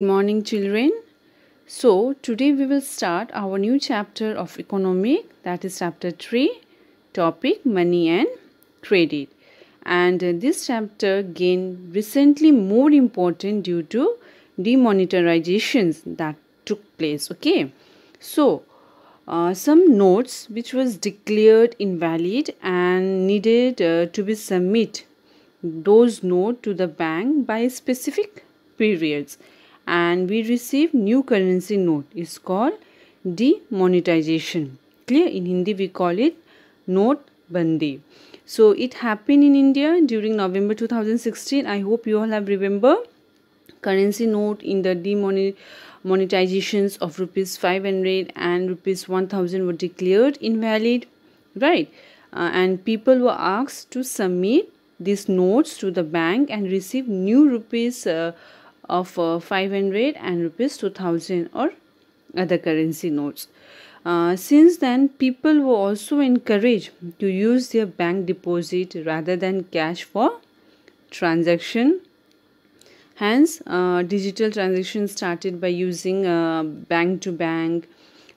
Good morning children so today we will start our new chapter of economic that is chapter 3 topic money and credit and uh, this chapter gained recently more important due to demonetizations that took place okay so uh, some notes which was declared invalid and needed uh, to be submit those note to the bank by specific periods and we receive new currency note. It's called demonetization. Clear? In Hindi we call it note bandi. So it happened in India during November 2016. I hope you all have remember currency note in the demonetizations of rupees 500 and rupees 1000 were declared invalid right uh, and people were asked to submit these notes to the bank and receive new rupees uh, of uh, 500 and rupees 2000 or other currency notes. Uh, since then, people were also encouraged to use their bank deposit rather than cash for transaction. Hence, uh, digital transactions started by using uh, bank to bank,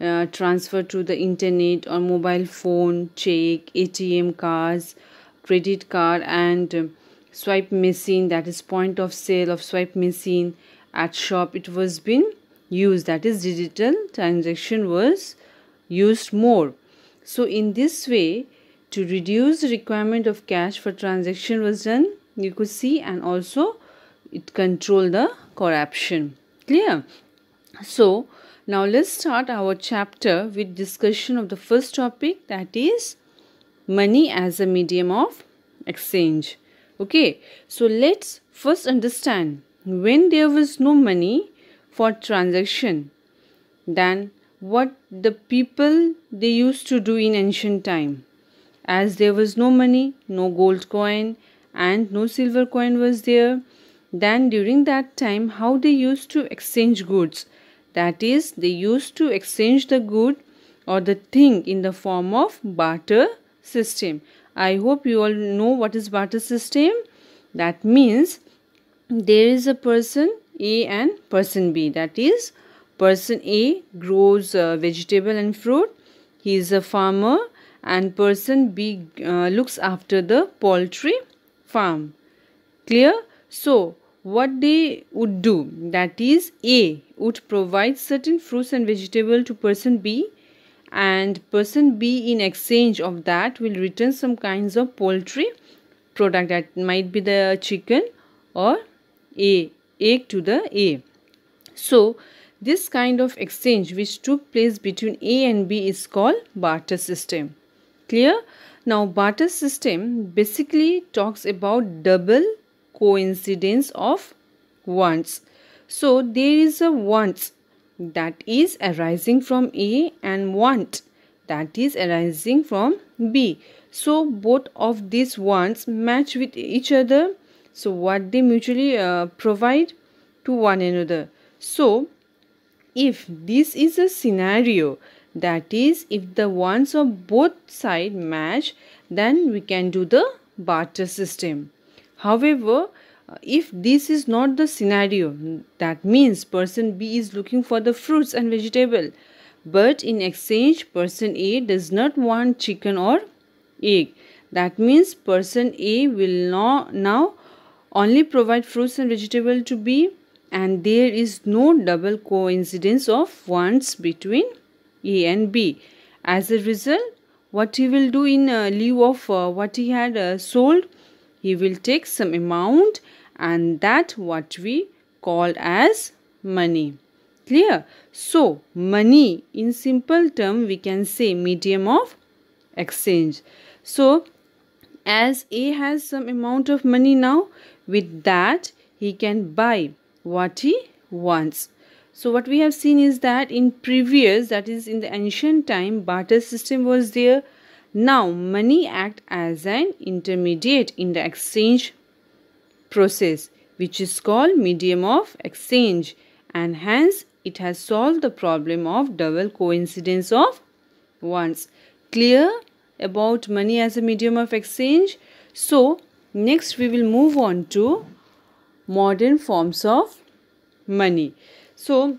uh, transfer to the internet or mobile phone, check, ATM cards, credit card, and swipe machine that is point of sale of swipe machine at shop it was being used that is digital transaction was used more so in this way to reduce the requirement of cash for transaction was done you could see and also it control the corruption clear so now let's start our chapter with discussion of the first topic that is money as a medium of exchange okay so let's first understand when there was no money for transaction Then what the people they used to do in ancient time as there was no money no gold coin and no silver coin was there then during that time how they used to exchange goods that is they used to exchange the good or the thing in the form of barter system I hope you all know what is barter system. That means there is a person A and person B. That is person A grows uh, vegetable and fruit. He is a farmer and person B uh, looks after the poultry farm. Clear? So, what they would do that is A would provide certain fruits and vegetable to person B and person B in exchange of that will return some kinds of poultry product that might be the chicken or a egg to the A. So this kind of exchange which took place between A and B is called barter system. Clear? Now barter system basically talks about double coincidence of wants. So there is a wants that is arising from A and want that is arising from B. So both of these wants match with each other. So what they mutually uh, provide to one another. So if this is a scenario that is if the wants of both side match then we can do the barter system. However, if this is not the scenario that means person b is looking for the fruits and vegetable but in exchange person a does not want chicken or egg that means person a will not now only provide fruits and vegetable to b and there is no double coincidence of wants between a and b as a result what he will do in uh, lieu of uh, what he had uh, sold he will take some amount and that what we call as money. Clear? So, money in simple term we can say medium of exchange. So, as A has some amount of money now, with that he can buy what he wants. So what we have seen is that in previous, that is in the ancient time, barter system was there. Now money act as an intermediate in the exchange process which is called medium of exchange and hence it has solved the problem of double coincidence of ones. Clear about money as a medium of exchange? So, next we will move on to modern forms of money. So,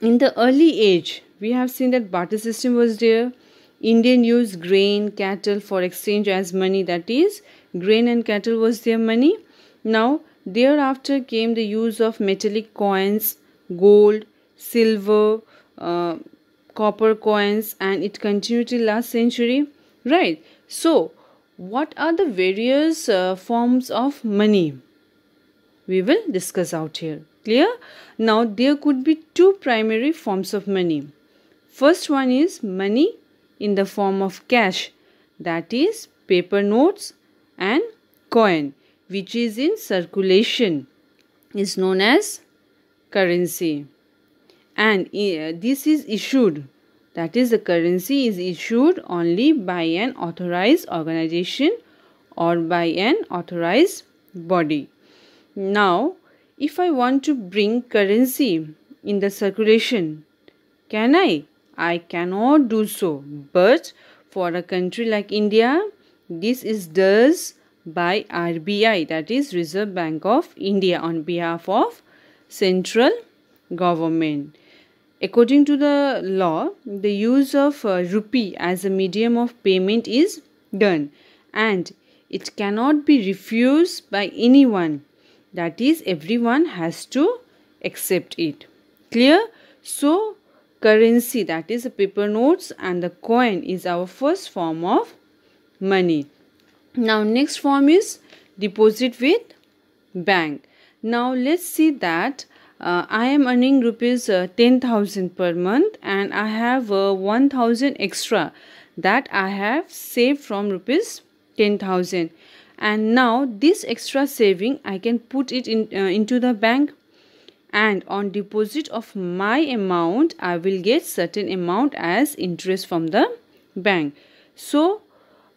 in the early age, we have seen that barter system was there. Indian used grain, cattle for exchange as money. That is, grain and cattle was their money. Now, thereafter came the use of metallic coins, gold, silver, uh, copper coins, and it continued till last century. Right. So, what are the various uh, forms of money? We will discuss out here. Clear? Now, there could be two primary forms of money. First one is money in the form of cash, that is paper notes and coin which is in circulation is known as currency and eh, this is issued that is the currency is issued only by an authorized organization or by an authorized body now if i want to bring currency in the circulation can i i cannot do so but for a country like india this is does by RBI that is Reserve Bank of India on behalf of central government. According to the law, the use of uh, rupee as a medium of payment is done and it cannot be refused by anyone. That is, everyone has to accept it. Clear? So, currency that is paper notes and the coin is our first form of money now next form is deposit with bank now let's see that uh, I am earning rupees uh, 10,000 per month and I have uh, 1,000 extra that I have saved from rupees 10,000 and now this extra saving I can put it in uh, into the bank and on deposit of my amount I will get certain amount as interest from the bank so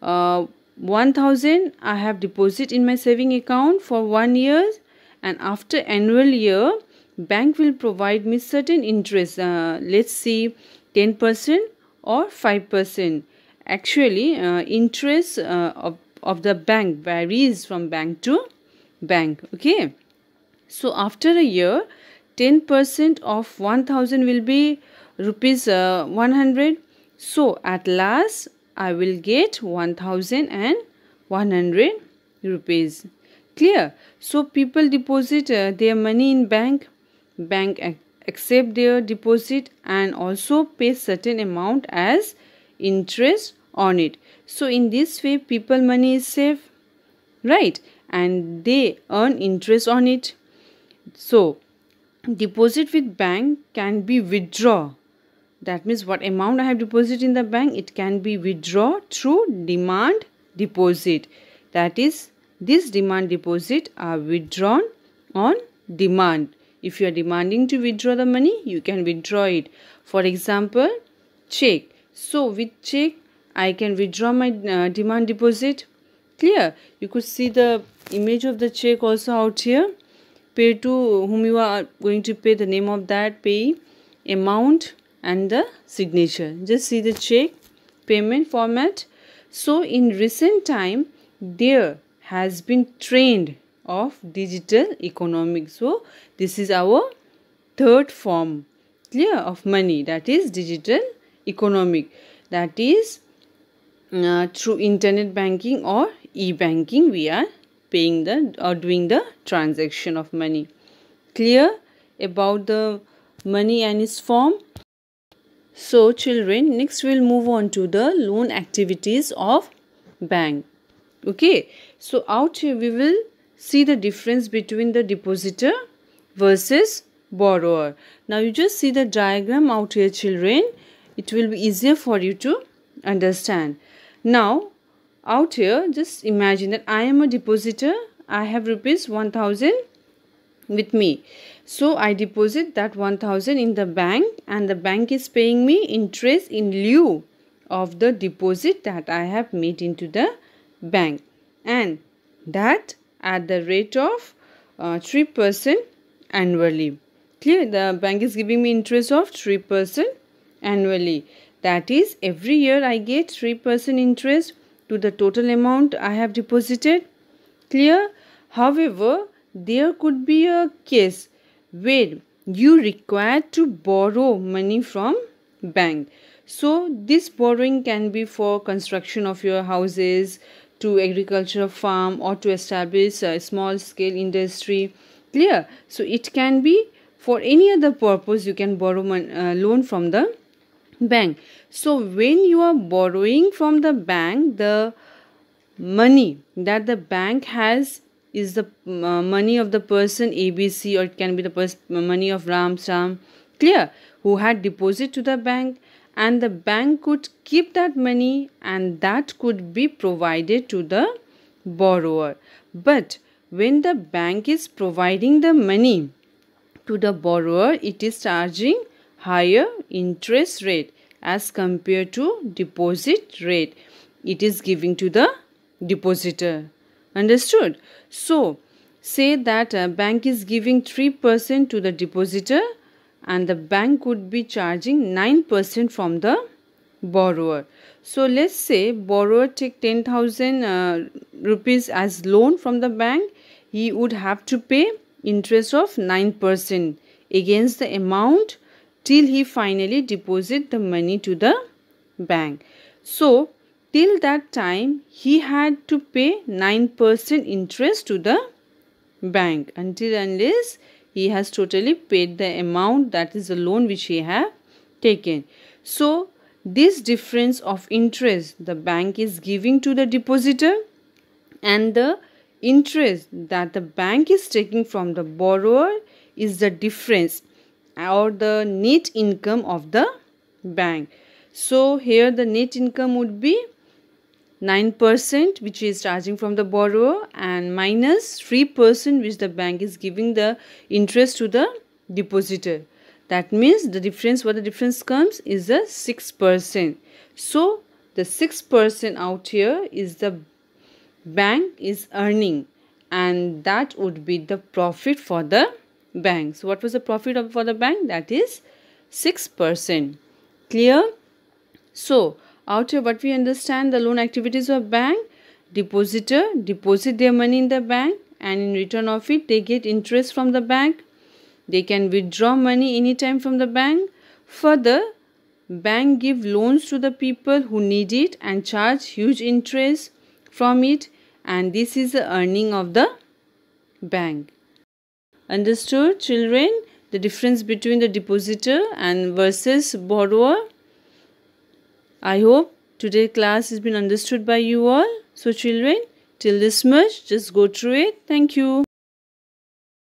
uh, 1000 I have deposit in my saving account for one year and after annual year bank will provide me certain interest uh, let's see 10% or 5% actually uh, interest uh, of, of the bank varies from bank to bank okay so after a year 10% of 1000 will be rupees uh, 100 so at last I will get 1100 rupees. Clear? So people deposit uh, their money in bank. Bank accept their deposit and also pay certain amount as interest on it. So in this way people money is safe. Right? And they earn interest on it. So deposit with bank can be withdraw that means what amount I have deposited in the bank it can be withdraw through demand deposit that is this demand deposit are withdrawn on demand if you are demanding to withdraw the money you can withdraw it for example check so with check I can withdraw my uh, demand deposit clear you could see the image of the check also out here pay to whom you are going to pay the name of that pay amount and the signature. Just see the check payment format. So in recent time there has been trend of digital economics. So this is our third form clear of money that is digital economic that is uh, through internet banking or e-banking we are paying the or doing the transaction of money clear about the money and its form so children, next we'll move on to the loan activities of bank. Okay, so out here we will see the difference between the depositor versus borrower. Now you just see the diagram out here children. It will be easier for you to understand. Now out here just imagine that I am a depositor. I have rupees 1000 with me. So I deposit that 1000 in the bank and the bank is paying me interest in lieu of the deposit that I have made into the bank and that at the rate of 3% uh, annually. Clear? The bank is giving me interest of 3% annually. That is every year I get 3% interest to the total amount I have deposited. Clear? However, there could be a case where you require to borrow money from bank so this borrowing can be for construction of your houses to agricultural farm or to establish a small scale industry clear so it can be for any other purpose you can borrow mon- uh, loan from the bank so when you are borrowing from the bank the money that the bank has is the uh, money of the person ABC or it can be the uh, money of Ram Sam, clear, who had deposit to the bank and the bank could keep that money and that could be provided to the borrower. But when the bank is providing the money to the borrower, it is charging higher interest rate as compared to deposit rate it is giving to the depositor. Understood? So, say that a bank is giving 3% to the depositor and the bank would be charging 9% from the borrower. So, let's say borrower take 10,000 uh, rupees as loan from the bank. He would have to pay interest of 9% against the amount till he finally deposit the money to the bank. So, Till that time, he had to pay 9% interest to the bank until unless he has totally paid the amount that is the loan which he have taken. So, this difference of interest the bank is giving to the depositor and the interest that the bank is taking from the borrower is the difference or the net income of the bank. So, here the net income would be 9% which is charging from the borrower and minus 3% which the bank is giving the interest to the depositor. That means the difference, what the difference comes is a 6%. So the 6% out here is the bank is earning and that would be the profit for the bank. So what was the profit of, for the bank? That is 6%. Clear? So out here what we understand the loan activities of bank, depositor deposit their money in the bank and in return of it they get interest from the bank. They can withdraw money anytime from the bank. Further, bank give loans to the people who need it and charge huge interest from it and this is the earning of the bank. Understood children the difference between the depositor and versus borrower? I hope today's class has been understood by you all. So children, till this much, just go through it. Thank you.